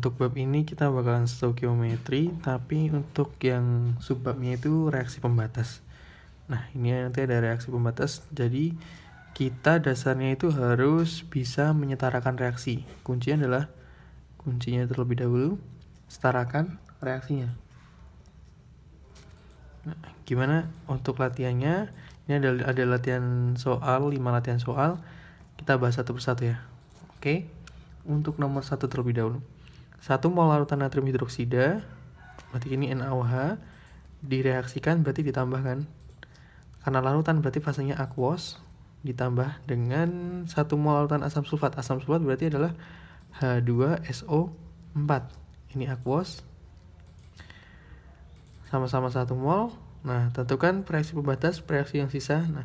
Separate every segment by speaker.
Speaker 1: untuk bab ini kita bakalan stoikiometri, tapi untuk yang subbabnya itu reaksi pembatas nah ini nanti ada reaksi pembatas jadi kita dasarnya itu harus bisa menyetarakan reaksi kuncinya adalah kuncinya terlebih dahulu setarakan reaksinya nah, gimana untuk latihannya ini ada ada latihan soal 5 latihan soal kita bahas satu persatu ya oke okay? untuk nomor satu terlebih dahulu satu mol larutan natrium hidroksida berarti ini NaOH direaksikan berarti ditambahkan karena larutan berarti fasenya aquos ditambah dengan satu mol larutan asam sulfat asam sulfat berarti adalah H2SO4 ini aquos sama-sama satu mol nah tentukan reaksi pembatas reaksi yang sisa nah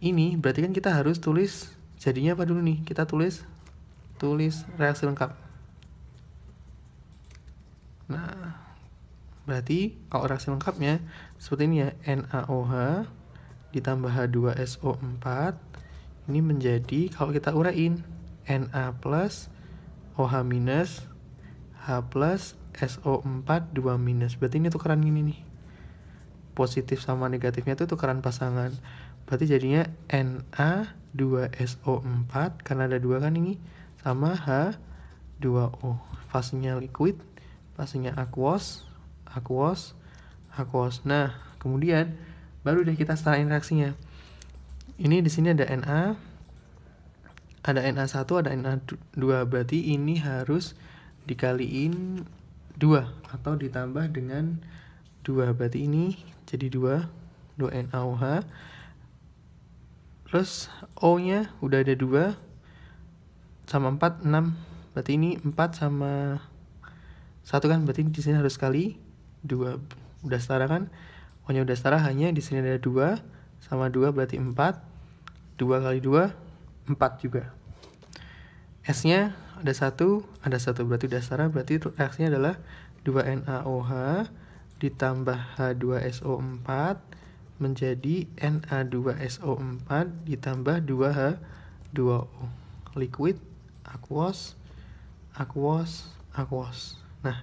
Speaker 1: ini berarti kan kita harus tulis jadinya apa dulu nih kita tulis tulis reaksi lengkap Berarti kalau reaksi lengkapnya seperti ini ya, NaOH ditambah H2SO4 ini menjadi kalau kita uraiin Na plus OH minus H plus SO4 2 minus berarti ini tukaran gini nih positif sama negatifnya itu tukaran pasangan berarti jadinya Na 2SO4 karena ada dua kan ini sama H2O fasenya liquid fasenya aquos aquos, aquos. Nah, kemudian baru deh kita setara interaksinya. Ini di sini ada Na, ada Na1, ada Na2. Berarti ini harus dikaliin 2 atau ditambah dengan 2. Berarti ini jadi 2, 2 NaOH. Terus O-nya udah ada 2 sama 4, 6. Berarti ini 4 sama 1 kan, berarti di sini harus kali dua udah setara kan pokoknya udah setara hanya di sini ada dua sama dua berarti empat dua kali dua empat juga S-nya ada satu ada satu berarti udah setara berarti reaksinya adalah 2NaOH ditambah H2SO4 menjadi Na2SO4 ditambah 2H2O liquid aqueous aqueous aqueous nah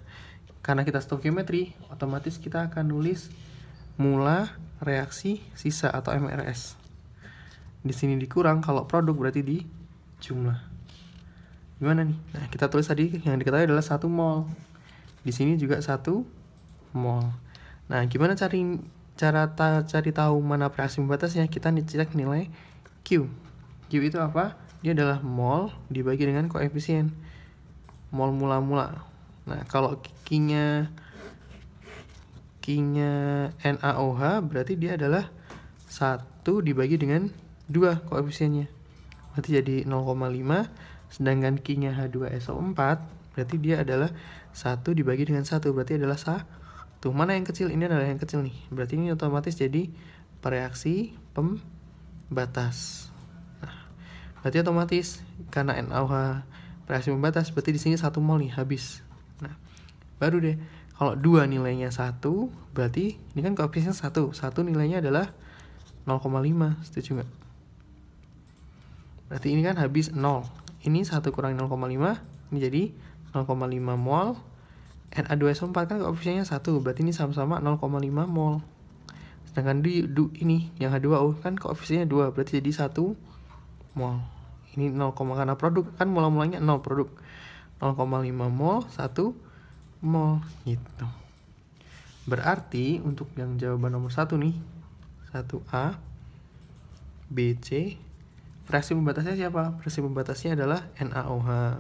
Speaker 1: karena kita stoikiometri, otomatis kita akan nulis mula reaksi sisa atau MRS. Di sini dikurang, kalau produk berarti di jumlah. Gimana nih? Nah, kita tulis tadi yang diketahui adalah satu mol. Di sini juga satu mol. Nah, gimana cari cara ta cari tahu mana reaksi pembatasnya? Kita cek nilai Q. Q itu apa? Dia adalah mol dibagi dengan koefisien. Mol mula-mula. Nah, kalau kikinya kikinya NaOH berarti dia adalah 1 dibagi dengan 2 koefisiennya. Berarti jadi 0,5 sedangkan kinya H2SO4 berarti dia adalah 1 dibagi dengan 1 berarti adalah tuh Mana yang kecil? Ini adalah yang kecil nih. Berarti ini otomatis jadi pereaksi pembatas. Nah, berarti otomatis karena NaOH reaksi pembatas berarti di sini satu mol nih habis baru deh kalau dua nilainya satu berarti ini kan koefisien satu satu nilainya adalah 0,5 setuju nggak berarti ini kan habis 0 ini satu kurang 0,5 ini jadi 0,5 mol Na2SO4 kan koefisiennya satu berarti ini sama-sama 0,5 mol sedangkan di du, ini yang H2O kan koefisiennya 2 berarti jadi 1 mol ini 0, karena produk kan mula-mulanya 0 produk 0,5 mol 1 mall gitu. Berarti untuk yang jawaban nomor satu nih, 1A, b c reaksi pembatasnya siapa? Reaksi pembatasnya adalah NaOH.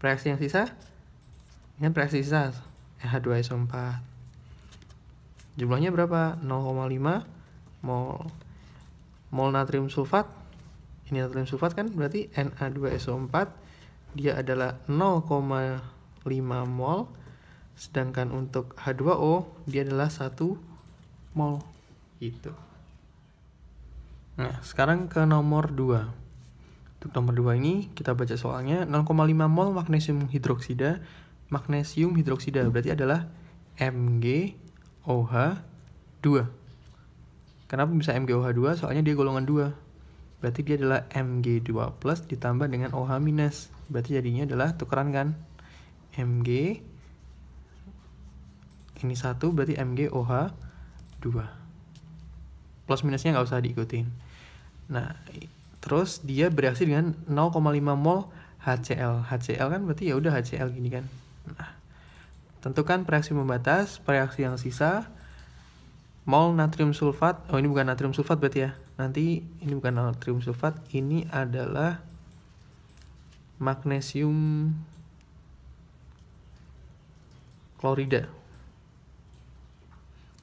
Speaker 1: Reaksi yang sisa? Ini kan reaksi sisa, na 2 so 4 Jumlahnya berapa? 0,5 mol. Mol natrium sulfat, ini natrium sulfat kan berarti Na2SO4, dia adalah 0, 5 mol. Sedangkan untuk H2O dia adalah 1 mol. Gitu. Nah, sekarang ke nomor 2. Untuk nomor 2 ini kita baca soalnya 0,5 mol magnesium hidroksida. Magnesium hidroksida berarti adalah MgOH2. Kenapa bisa MgOH2? Soalnya dia golongan 2 berarti dia adalah Mg2 plus ditambah dengan OH minus. Berarti jadinya adalah tukeran kan? MG ini satu berarti MG OH 2 plus minusnya nggak usah diikutin nah terus dia bereaksi dengan 0,5 mol HCl HCl kan berarti ya udah HCl gini kan nah tentukan reaksi membatas reaksi yang sisa mol natrium sulfat oh ini bukan natrium sulfat berarti ya nanti ini bukan natrium sulfat ini adalah magnesium klorida.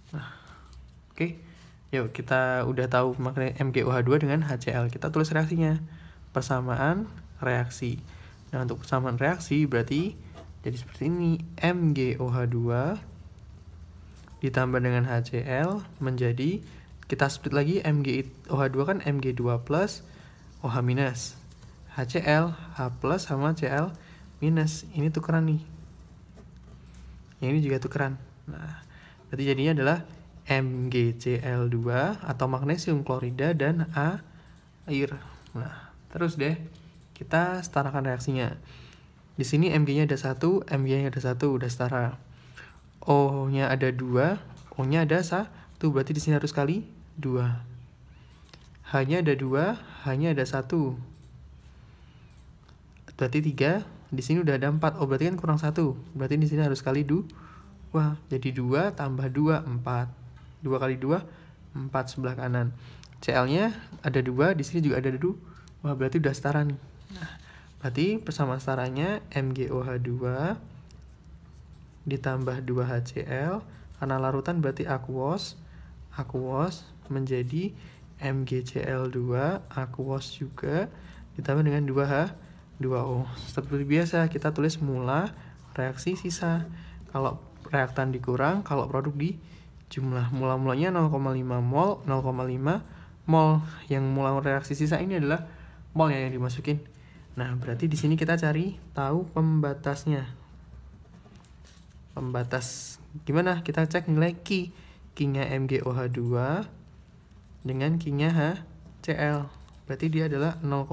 Speaker 1: Nah, oke. Okay. Yuk, kita udah tahu MgOH2 dengan HCl. Kita tulis reaksinya. Persamaan reaksi. Nah, untuk persamaan reaksi berarti jadi seperti ini. MgOH2 ditambah dengan HCl menjadi kita split lagi Mg MgOH2 kan Mg2 plus OH minus. HCl H plus sama Cl minus. Ini tukeran nih yang ini juga tukeran. Nah, berarti jadinya adalah MgCl2 atau magnesium klorida dan A air. Nah, terus deh kita setarakan reaksinya. Di sini Mg-nya ada satu, Mg-nya ada satu, udah setara. O-nya ada dua, O-nya ada satu, berarti di sini harus kali dua. H-nya ada dua, H-nya ada satu. Berarti tiga, di sini udah ada 4. Oh, berarti kan kurang 1. Berarti di sini harus kali 2. Wah, jadi 2 tambah 2, 4. 2 kali 2, 4 sebelah kanan. CL-nya ada 2, di sini juga ada 2. Wah, berarti udah setara nih. Nah, berarti bersama setaranya MgOH2 ditambah 2HCl. Karena larutan berarti aquos. Aquos menjadi MgCl2, aquos juga ditambah dengan 2H 2O. Seperti biasa, kita tulis mula, reaksi, sisa. Kalau reaktan dikurang, kalau produk di jumlah. Mula-mulanya 0,5 mol, 0,5 mol. Yang mula reaksi sisa ini adalah mol yang dimasukin. Nah, berarti di sini kita cari tahu pembatasnya pembatas gimana kita cek nilai Ki Ki-nya MgOH2 dengan Ki-nya HCl berarti dia adalah 0,5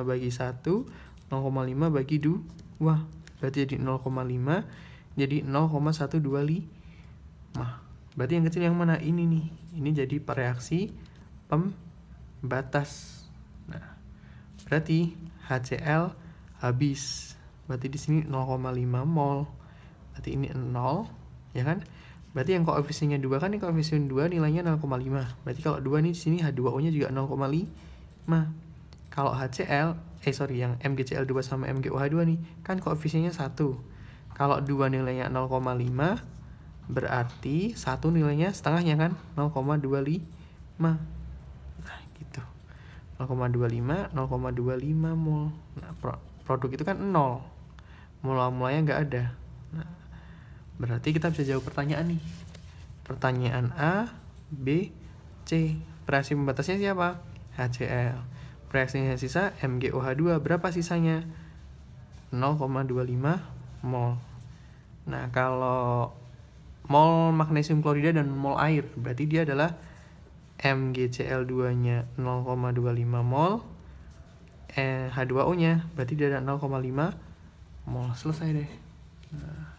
Speaker 1: bagi 1 0,5 bagi 2 berarti jadi 0,5 jadi 0,125 berarti yang kecil yang mana ini nih ini jadi reaksi pembatas nah berarti HCl habis berarti di sini 0,5 mol berarti ini 0 ya kan berarti yang koefisiennya 2 kan ini koefisien 2 nilainya 0,5 berarti kalau 2 nih di sini H2O nya juga 0,5 kalau HCl, eh sorry, yang MgCl2 sama MgOH2 nih, kan koefisiennya 1. Kalau 2 nilainya 0,5, berarti 1 nilainya setengahnya kan 0,25. Nah, gitu. 0,25, 0,25 mol. Nah, pro produk itu kan 0. Mula-mulanya nggak ada. Nah, berarti kita bisa jawab pertanyaan nih. Pertanyaan A, B, C. Perasi pembatasnya siapa? HCl. Reaksinya sisa MgOH2 berapa sisanya? 0,25 mol. Nah, kalau mol magnesium klorida dan mol air, berarti dia adalah MgCl2-nya 0,25 mol, eh, H2O-nya berarti dia ada 0,5 mol. Selesai deh. Nah.